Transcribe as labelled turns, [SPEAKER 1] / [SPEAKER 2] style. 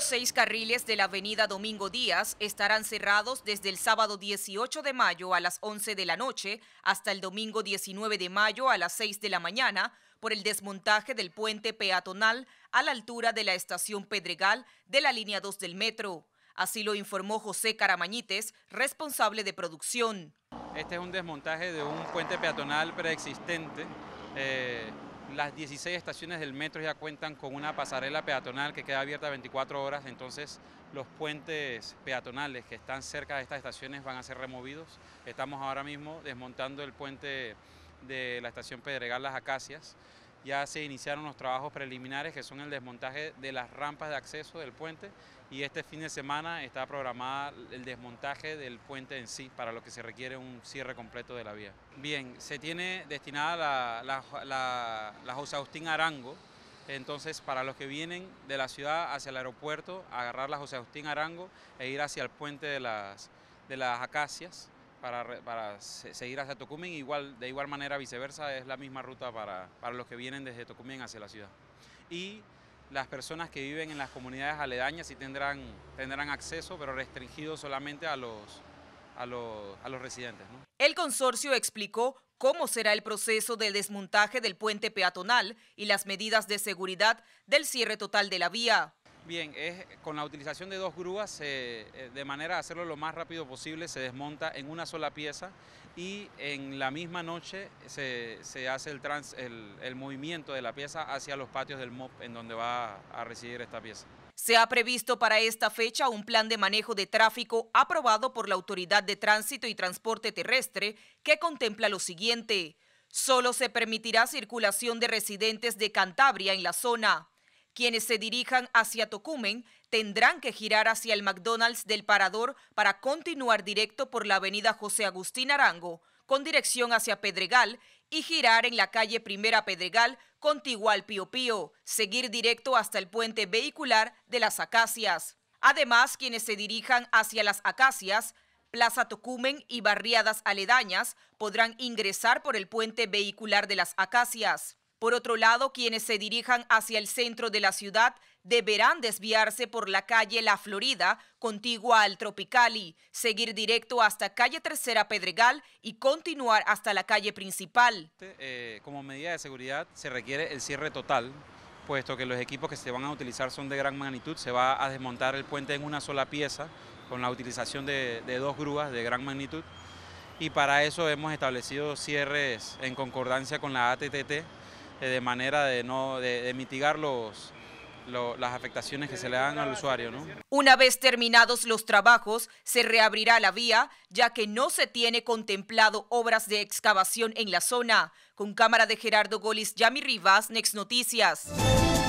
[SPEAKER 1] Los seis carriles de la avenida Domingo Díaz estarán cerrados desde el sábado 18 de mayo a las 11 de la noche hasta el domingo 19 de mayo a las 6 de la mañana por el desmontaje del puente peatonal a la altura de la estación Pedregal de la línea 2 del metro. Así lo informó José Caramañites, responsable de producción.
[SPEAKER 2] Este es un desmontaje de un puente peatonal preexistente. Eh, las 16 estaciones del metro ya cuentan con una pasarela peatonal que queda abierta 24 horas, entonces los puentes peatonales que están cerca de estas estaciones van a ser removidos. Estamos ahora mismo desmontando el puente de la estación Pedregal Las Acacias ya se iniciaron los trabajos preliminares que son el desmontaje de las rampas de acceso del puente y este fin de semana está programada el desmontaje del puente en sí, para lo que se requiere un cierre completo de la vía. Bien, se tiene destinada la, José Agustín Arango, entonces para los que vienen de la ciudad hacia el aeropuerto, agarrar la José Agustín Arango e ir hacia el puente de las Acacias, para, seguir hacia Tocumen, igual, de igual manera viceversa es la misma ruta para, los que vienen desde Tocumen hacia la ciudad. Y las personas que viven en las comunidades aledañas sí tendrán, tendrán acceso, pero restringido solamente a los, a los, residentes.
[SPEAKER 1] El consorcio explicó cómo será el proceso de desmontaje del puente peatonal y las medidas de seguridad del cierre total de la vía.
[SPEAKER 2] Bien, es, con la utilización de dos grúas, eh, de manera de hacerlo lo más rápido posible, se desmonta en una sola pieza y en la misma noche se, hace el, trans, el, el movimiento de la pieza hacia los patios del MOP en donde va a residir esta pieza.
[SPEAKER 1] Se ha previsto para esta fecha un plan de manejo de tráfico aprobado por la Autoridad de Tránsito y Transporte Terrestre que contempla lo siguiente. Solo se permitirá circulación de residentes de Cantabria en la zona. Quienes se dirijan hacia Tocumen tendrán que girar hacia el McDonald's del Parador para continuar directo por la avenida José Agustín Arango, con dirección hacia Pedregal, y girar en la calle Primera Pedregal, contiguo al Pío Pío, seguir directo hasta el puente vehicular de las Acacias. Además, quienes se dirijan hacia las Acacias, Plaza Tocumen y barriadas aledañas podrán ingresar por el puente vehicular de las Acacias. Por otro lado, quienes se dirijan hacia el centro de la ciudad deberán desviarse por la calle La Florida, contigua al Tropicali, seguir directo hasta calle Tercera Pedregal y continuar hasta la calle principal.
[SPEAKER 2] Eh, como medida de seguridad se requiere el cierre total, puesto que los equipos que se van a utilizar son de gran magnitud, se va a desmontar el puente en una sola pieza con la utilización de, de dos grúas de gran magnitud y para eso hemos establecido cierres en concordancia con la ATTT eh, de manera de, no, de, mitigar los, las afectaciones que se le dan al usuario.
[SPEAKER 1] Una vez terminados los trabajos, se reabrirá la vía, ya que no se tiene contemplado obras de excavación en la zona. Con cámara de Gerardo Golis, Yami Rivas, Next Noticias.